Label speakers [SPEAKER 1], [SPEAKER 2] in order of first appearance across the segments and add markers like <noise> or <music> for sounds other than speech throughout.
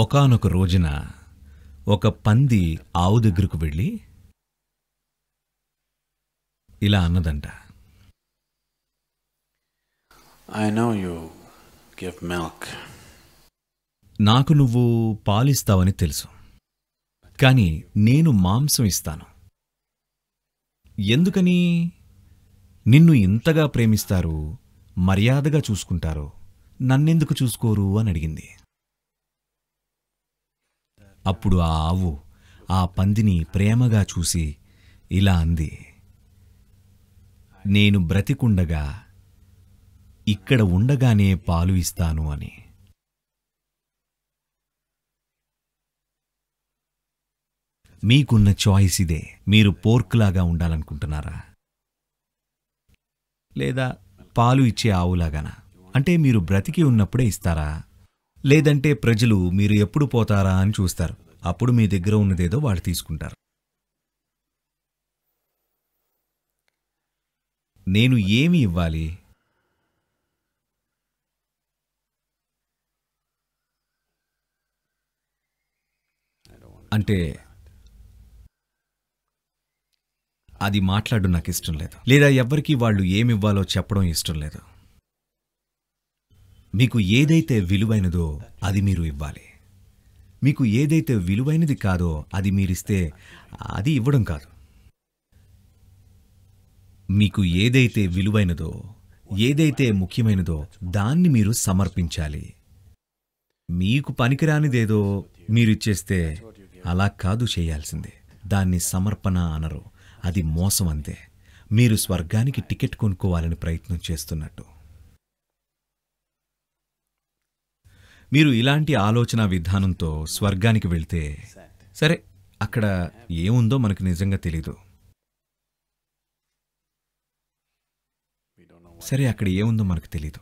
[SPEAKER 1] ఒకనొక రోజున ఒక పంది ఆవు దగ్గరకు వెళ్ళి ఇలా అన్నదంట I know you give milk నాకు నువ్వు పాలిస్తావని తెలుసు కానీ నేను మాంసం ఇస్తాను ఎందుకని నిన్ను ఇంతగా ప్రేమిస్తారు మర్యాదగా చూసుకుంటారు నన్నెందుకు చూసుకోరు అని అడిగింది అప్పుడు ఆ ఆవు ఆ పందిని ప్రేమగా చూసి ఇలా అంది నేను బ్రతికుండగా ఇక్కడ ఉండగానే పాలు ఇస్తాను అని మీకున్న చాయిస్ ఇదే మీరు పోర్క్లాగా ఉండాలనుకుంటున్నారా లేదా పాలు ఇచ్చే ఆవులాగానా అంటే మీరు బ్రతికి ఉన్నప్పుడే ఇస్తారా లేదంటే ప్రజలు మీరు ఎప్పుడు పోతారా అని చూస్తారు అప్పుడు మీ దగ్గర ఉన్నదేదో వాళ్ళు తీసుకుంటారు నేను ఏమి ఇవ్వాలి అంటే అది మాట్లాడడం నాకు ఇష్టం లేదు లేదా ఎవరికి వాళ్ళు ఏమి ఇవ్వాలో చెప్పడం ఇష్టం లేదు మీకు ఏదైతే విలువైనదో అది మీరు ఇవ్వాలి మీకు ఏదైతే విలువైనది కాదో అది మీరిస్తే అది ఇవ్వడం కాదు మీకు ఏదైతే విలువైనదో ఏదైతే ముఖ్యమైనదో దాన్ని మీరు సమర్పించాలి మీకు పనికిరానిదేదో మీరిచ్చేస్తే అలా కాదు చేయాల్సిందే దాన్ని సమర్పణ అనరు అది మోసం అంతే మీరు స్వర్గానికి టికెట్ కొనుక్కోవాలని ప్రయత్నం చేస్తున్నట్టు మీరు ఇలాంటి ఆలోచన విధానంతో స్వర్గానికి వెళ్తే సరే అక్కడ ఏముందో మనకు నిజంగా తెలీదు సరే అక్కడ ఏముందో మనకు తెలీదు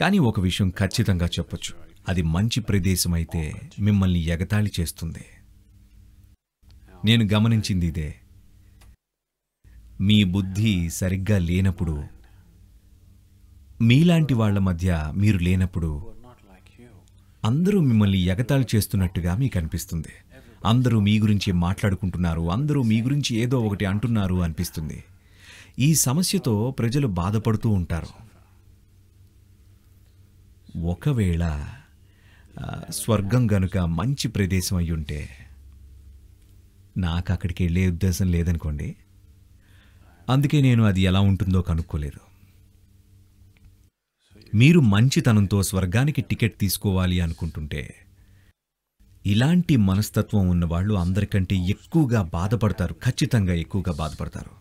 [SPEAKER 1] కానీ ఒక విషయం ఖచ్చితంగా చెప్పొచ్చు అది మంచి ప్రదేశం అయితే మిమ్మల్ని ఎగతాళి చేస్తుంది నేను గమనించింది ఇదే మీ బుద్ధి సరిగ్గా లేనప్పుడు మీలాంటి వాళ్ల మధ్య మీరు లేనప్పుడు అందరూ మిమ్మల్ని ఎగతాళి చేస్తున్నట్టుగా మీకు అనిపిస్తుంది అందరూ మీ గురించి మాట్లాడుకుంటున్నారు అందరూ మీ గురించి ఏదో ఒకటి అంటున్నారు అనిపిస్తుంది ఈ సమస్యతో ప్రజలు బాధపడుతూ ఉంటారు ఒకవేళ స్వర్గం గనుక మంచి ప్రదేశం ఉంటే నాకు అక్కడికి వెళ్ళే ఉద్దేశం లేదనుకోండి అందుకే నేను అది ఎలా ఉంటుందో కనుక్కోలేదు మీరు మంచితనంతో స్వర్గానికి టికెట్ తీసుకోవాలి అనుకుంటుంటే ఇలాంటి మనస్తత్వం ఉన్నవాళ్ళు అందరికంటే ఎక్కువగా బాధపడతారు ఖచ్చితంగా ఎక్కువగా బాధపడతారు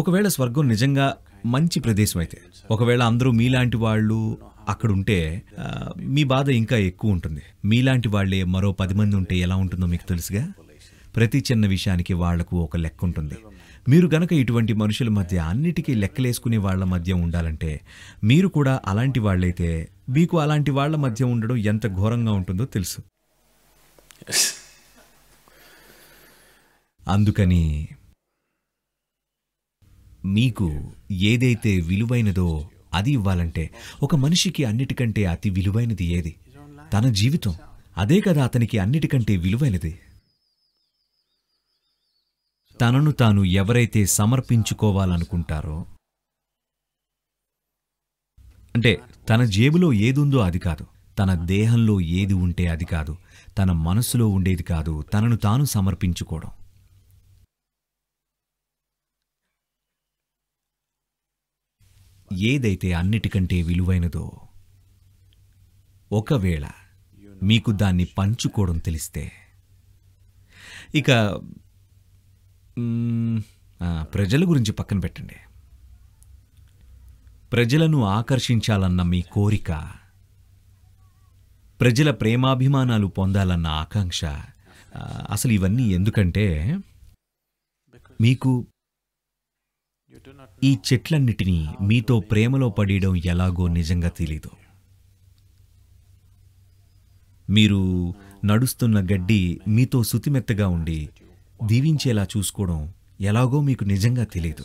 [SPEAKER 1] ఒకవేళ స్వర్గం నిజంగా మంచి ప్రదేశం అయితే ఒకవేళ అందరూ మీలాంటి వాళ్ళు అక్కడుంటే మీ బాధ ఇంకా ఎక్కువ ఉంటుంది మీలాంటి వాళ్ళే మరో పది మంది ఉంటే ఎలా ఉంటుందో మీకు తెలుసుగా ప్రతి చిన్న విషయానికి వాళ్లకు ఒక లెక్క ఉంటుంది మీరు గనక ఇటువంటి మనుషుల మధ్య అన్నిటికీ లెక్కలేసుకునే వాళ్ళ మధ్య ఉండాలంటే మీరు కూడా అలాంటి వాళ్ళైతే మీకు అలాంటి వాళ్ళ మధ్య ఉండడం ఎంత ఘోరంగా ఉంటుందో తెలుసు అందుకని మీకు ఏదైతే విలువైనదో అది ఇవ్వాలంటే ఒక మనిషికి అన్నిటికంటే అతి విలువైనది ఏది తన జీవితం అదే కదా అతనికి అన్నిటికంటే విలువైనది తనను తాను ఎవరైతే సమర్పించుకోవాలనుకుంటారో అంటే తన జేబులో ఏదుందో అది కాదు తన దేహంలో ఏది ఉంటే అది కాదు తన మనసులో ఉండేది కాదు తనను తాను సమర్పించుకోవడం ఏదైతే అన్నిటికంటే విలువైనదో ఒకవేళ మీకు దాన్ని పంచుకోవడం తెలిస్తే ఇక ప్రజల గురించి పక్కన పెట్టండి ప్రజలను ఆకర్షించాలన్న మీ కోరిక ప్రజల ప్రేమాభిమానాలు పొందాలన్న ఆకాంక్ష అసలు ఇవన్నీ ఎందుకంటే మీకు ఈ చెట్లన్నిటినీ మీతో ప్రేమలో పడేయడం ఎలాగో నిజంగా తెలీదు మీరు నడుస్తున్న గడ్డి మీతో సుతిమెత్తగా ఉండి దీవించేలా చూసుకోవడం ఎలాగో మీకు నిజంగా తెలియదు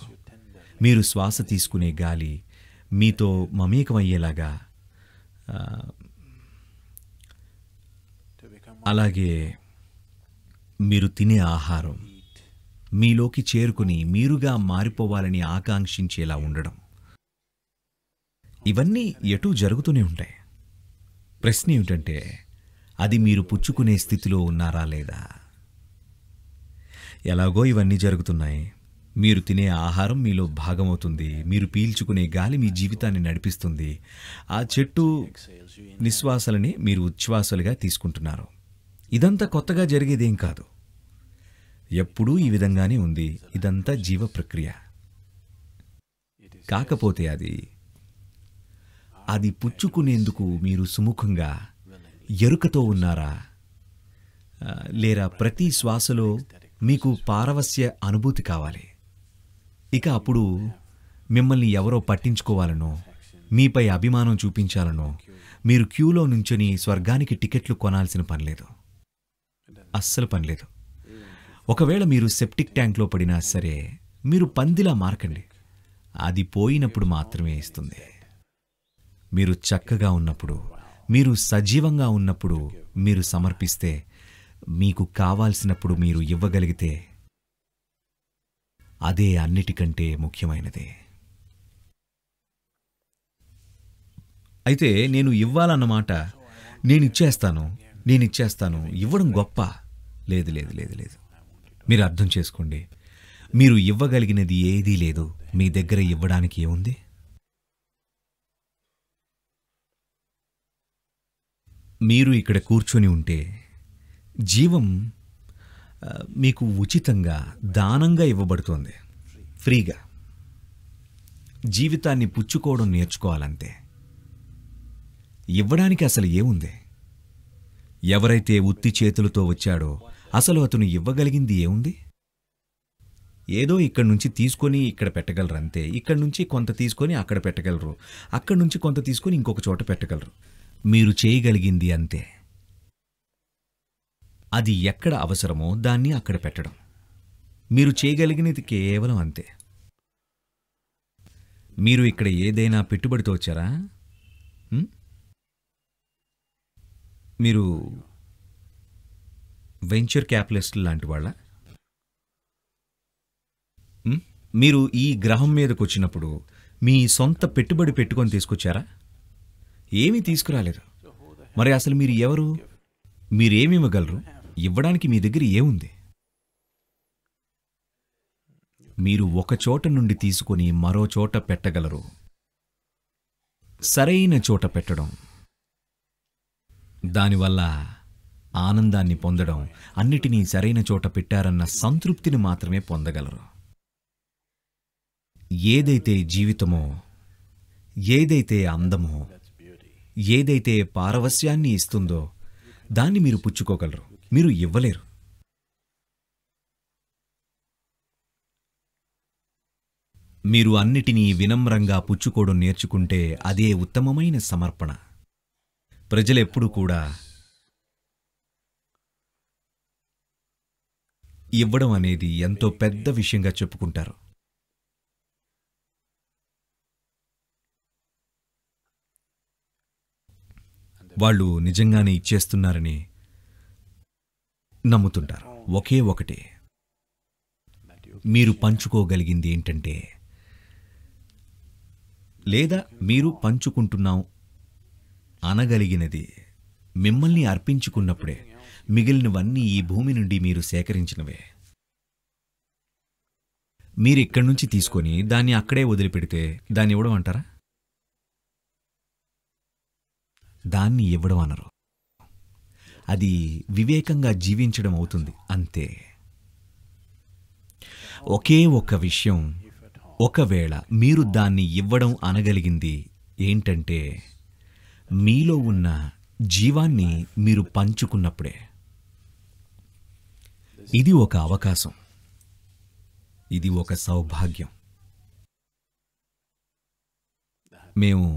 [SPEAKER 1] మీరు శ్వాస తీసుకునే గాలి మీతో మమేకమయ్యేలాగా అలాగే మీరు తినే ఆహారం మీలోకి చేరుకుని మీరుగా మారిపోవాలని ఆకాంక్షించేలా ఉండడం ఇవన్నీ ఎటూ జరుగుతూనే ఉంటాయి ప్రశ్న ఏమిటంటే అది మీరు పుచ్చుకునే స్థితిలో ఉన్నారా లేదా ఎలాగో ఇవన్నీ జరుగుతున్నాయి మీరు తినే ఆహారం మీలో భాగమవుతుంది మీరు పీల్చుకునే గాలి మీ జీవితాన్ని నడిపిస్తుంది ఆ చెట్టు నిశ్వాసలని మీరు ఉచ్ఛ్వాసలుగా తీసుకుంటున్నారు ఇదంతా కొత్తగా జరిగేదేం కాదు ఎప్పుడూ ఈ విధంగానే ఉంది ఇదంతా జీవ ప్రక్రియ కాకపోతే అది అది పుచ్చుకునేందుకు మీరు సుముఖంగా ఎరుకతో ఉన్నారా లేరా ప్రతి శ్వాసలో మీకు పారవస్య అనుభూతి కావాలి ఇక అప్పుడు మిమ్మల్ని ఎవరో పట్టించుకోవాలనో మీపై అభిమానం చూపించాలనో మీరు క్యూలో నుంచొని స్వర్గానికి టికెట్లు కొనాల్సిన పనిలేదు అస్సలు పనిలేదు ఒకవేళ మీరు సెప్టిక్ ట్యాంక్లో పడినా సరే మీరు పందిలా మార్కండి అది పోయినప్పుడు మాత్రమే ఇస్తుంది మీరు చక్కగా ఉన్నప్పుడు మీరు సజీవంగా ఉన్నప్పుడు మీరు సమర్పిస్తే మీకు కావాల్సినప్పుడు మీరు ఇవ్వగలిగితే అదే అన్నిటికంటే ముఖ్యమైనదే అయితే నేను ఇవ్వాలన్నమాట నేను ఇచ్చేస్తాను నేను ఇచ్చేస్తాను ఇవ్వడం గొప్ప లేదు లేదు లేదు లేదు మీరు అర్థం చేసుకోండి మీరు ఇవ్వగలిగినది ఏదీ లేదు మీ దగ్గర ఇవ్వడానికి ఏముంది మీరు ఇక్కడ కూర్చొని ఉంటే జీవం మీకు ఉచితంగా దానంగా ఇవ్వబడుతోంది ఫ్రీగా జీవితాన్ని పుచ్చుకోవడం నేర్చుకోవాలంతే ఇవ్వడానికి అసలు ఏముంది ఎవరైతే ఉత్తి చేతులతో వచ్చాడో అసలు అతను ఇవ్వగలిగింది ఏముంది ఏదో ఇక్కడి నుంచి తీసుకొని ఇక్కడ పెట్టగలరు అంతే ఇక్కడి నుంచి కొంత తీసుకొని అక్కడ పెట్టగలరు అక్కడి నుంచి కొంత తీసుకొని ఇంకొక చోట పెట్టగలరు మీరు చేయగలిగింది అంతే అది ఎక్కడ అవసరమో దాన్ని అక్కడ పెట్టడం మీరు చేయగలిగినది కేవలం అంతే మీరు ఇక్కడ ఏదైనా పెట్టుబడితో వచ్చారా మీరు వెంచర్ క్యాపిటలిస్ట్ లాంటి వాళ్ళ మీరు ఈ గ్రహం మీదకు వచ్చినప్పుడు మీ సొంత పెట్టుబడి పెట్టుకొని తీసుకొచ్చారా ఏమీ తీసుకురాలేదు మరి అసలు మీరు ఎవరు మీరేమివ్వగలరు ఇవ్వడానికి మీ దగ్గర ఏముంది మీరు ఒక చోట నుండి తీసుకొని మరో చోట పెట్టగలరు సరైన చోట పెట్టడం దానివల్ల ఆనందాన్ని పొందడం అన్నిటినీ సరైన చోట పెట్టారన్న సంతృప్తిని మాత్రమే పొందగలరు ఏదైతే జీవితమో ఏదైతే అందమో ఏదైతే పారవస్యాన్ని ఇస్తుందో దాన్ని మీరు పుచ్చుకోగలరు మీరు ఇవ్వలేరు మీరు అన్నిటినీ వినమ్రంగా పుచ్చుకోవడం నేర్చుకుంటే అదే ఉత్తమమైన సమర్పణ ప్రజలెప్పుడు కూడా ఇవ్వడం అనేది ఎంతో పెద్ద విషయంగా చెప్పుకుంటారు వాళ్ళు నిజంగానే ఇచ్చేస్తున్నారని నమ్ముతుంటారు ఒకే ఒకటి మీరు పంచుకోగలిగింది ఏంటంటే లేదా మీరు పంచుకుంటున్నాం అనగలిగినది మిమ్మల్ని అర్పించుకున్నప్పుడే మిగిలినవన్నీ ఈ భూమి నుండి మీరు సేకరించినవే మీరు ఇక్కడి నుంచి తీసుకొని దాన్ని అక్కడే వదిలిపెడితే దాన్ని ఇవ్వడం అంటారా దాన్ని ఇవ్వడం అనరు అది వివేకంగా జీవించడం అవుతుంది అంతే ఒకే ఒక విషయం ఒకవేళ మీరు దాన్ని ఇవ్వడం అనగలిగింది ఏంటంటే మీలో ఉన్న జీవాన్ని మీరు పంచుకున్నప్పుడే ఇది ఒక అవకాశం ఇది ఒక సౌభాగ్యం మేము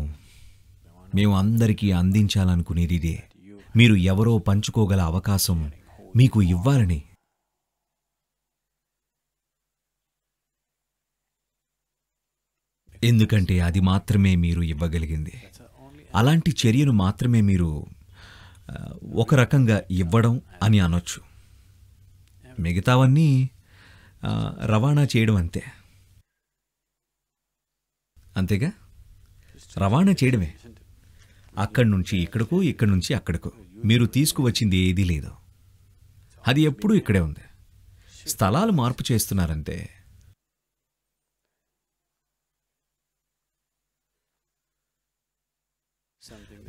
[SPEAKER 1] మేము అందరికీ అందించాలనుకునేది ఇదే మీరు ఎవరో పంచుకోగల అవకాశం మీకు ఇవ్వాలని ఎందుకంటే అది మాత్రమే మీరు ఇవ్వగలిగింది అలాంటి చర్యను మాత్రమే మీరు ఒక రకంగా ఇవ్వడం అని అనొచ్చు మిగతావన్నీ రవాణా చేయడం అంతే అంతేగా రవాణా చేయడమే అక్కడి నుంచి ఇక్కడకు ఇక్కడి నుంచి అక్కడకు మీరు తీసుకువచ్చింది ఏదీ లేదు అది ఎప్పుడూ ఇక్కడే ఉంది స్థలాలు మార్పు చేస్తున్నారంతే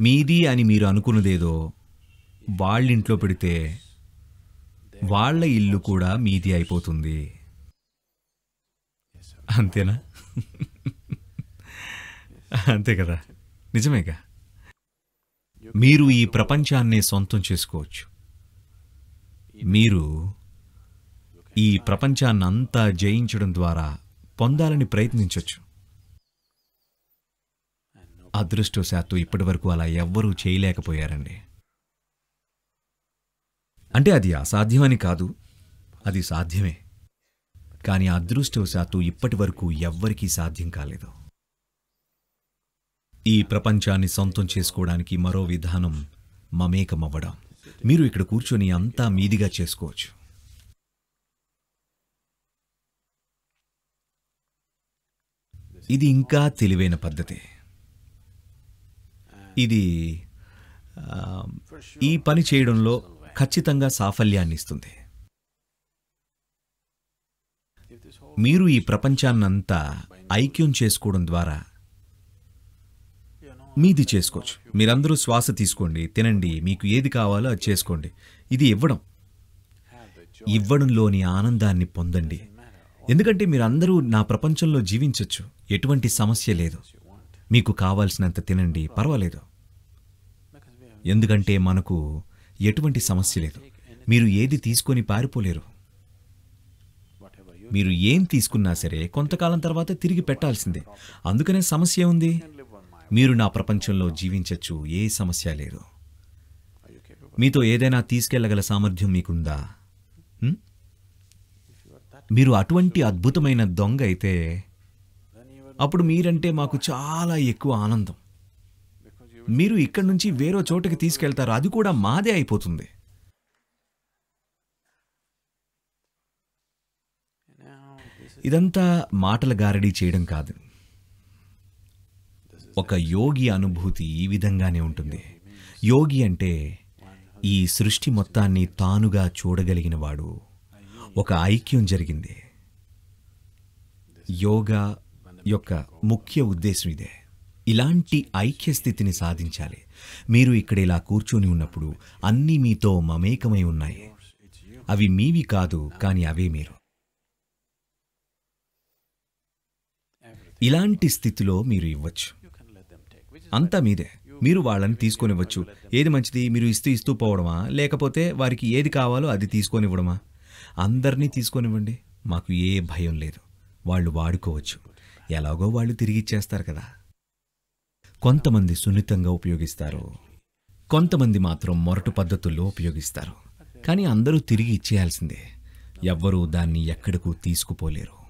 [SPEAKER 1] మీది అని మీరు అనుకున్నదేదో వాళ్ళింట్లో పెడితే వాళ్ళ ఇల్లు కూడా మీది అయిపోతుంది అంతేనా <laughs> అంతే కదా నిజమేగా మీరు ఈ ప్రపంచాన్ని సొంతం చేసుకోవచ్చు మీరు ఈ ప్రపంచాన్ని అంతా జయించడం ద్వారా పొందాలని ప్రయత్నించవచ్చు అదృష్టవశాత్తు ఇప్పటి వరకు అలా ఎవ్వరూ చేయలేకపోయారండి అంటే అది అసాధ్యమని కాదు అది సాధ్యమే కానీ అదృష్టవశాత్తు ఇప్పటి వరకు ఎవ్వరికీ సాధ్యం కాలేదు ఈ ప్రపంచాన్ని సొంతం చేసుకోవడానికి మరో విధానం మమేకమవ్వడం మీరు ఇక్కడ కూర్చొని అంతా మీదిగా చేసుకోవచ్చు ఇది ఇంకా తెలివైన పద్ధతి ఇది ఈ పని చేయడంలో ఖచ్చితంగా సాఫల్యాన్ని ఇస్తుంది మీరు ఈ ప్రపంచాన్నంతా ఐక్యం చేసుకోవడం ద్వారా మీది చేసుకోవచ్చు మీరందరూ శ్వాస తీసుకోండి తినండి మీకు ఏది కావాలో అది చేసుకోండి ఇది ఇవ్వడం ఇవ్వడంలోని ఆనందాన్ని పొందండి ఎందుకంటే మీరందరూ నా ప్రపంచంలో జీవించవచ్చు ఎటువంటి సమస్య లేదు మీకు కావాల్సినంత తినండి పర్వాలేదు ఎందుకంటే మనకు ఎటువంటి సమస్య లేదు మీరు ఏది తీసుకొని పారిపోలేరు మీరు ఏం తీసుకున్నా సరే కొంతకాలం తర్వాత తిరిగి పెట్టాల్సిందే అందుకనే సమస్య ఉంది మీరు నా ప్రపంచంలో జీవించవచ్చు ఏ సమస్య లేదు మీతో ఏదైనా తీసుకెళ్లగల సామర్థ్యం మీకుందా మీరు అటువంటి అద్భుతమైన దొంగ అయితే అప్పుడు మీరంటే మాకు చాలా ఎక్కువ ఆనందం మీరు ఇక్కడి నుంచి వేరే చోటకి తీసుకెళ్తారు అది కూడా మాదే అయిపోతుంది ఇదంతా మాటల గారడీ చేయడం కాదు ఒక యోగి అనుభూతి ఈ విధంగానే ఉంటుంది యోగి అంటే ఈ సృష్టి మొత్తాన్ని తానుగా చూడగలిగినవాడు ఒక ఐక్యం జరిగింది యోగా యొక్క ముఖ్య ఉద్దేశం ఇదే ఇలాంటి ఐక్య స్థితిని సాధించాలి మీరు ఇక్కడ ఇలా కూర్చొని ఉన్నప్పుడు అన్నీ మీతో మమేకమై ఉన్నాయి అవి మీవి కాదు కానీ అవే మీరు ఇలాంటి స్థితిలో మీరు ఇవ్వచ్చు అంతా మీదే మీరు వాళ్ళని తీసుకొనివ్వచ్చు ఏది మంచిది మీరు ఇస్తూ ఇస్తూ పోవడమా లేకపోతే వారికి ఏది కావాలో అది తీసుకొనివ్వడమా అందరినీ తీసుకొనివ్వండి మాకు ఏ భయం లేదు వాళ్ళు వాడుకోవచ్చు ఎలాగో వాళ్ళు తిరిగి ఇచ్చేస్తారు కదా కొంతమంది సున్నితంగా ఉపయోగిస్తారు కొంతమంది మాత్రం మొరటు పద్ధతుల్లో ఉపయోగిస్తారు కానీ అందరూ తిరిగి ఇచ్చేయాల్సిందే ఎవ్వరూ దాన్ని ఎక్కడికూ తీసుకుపోలేరు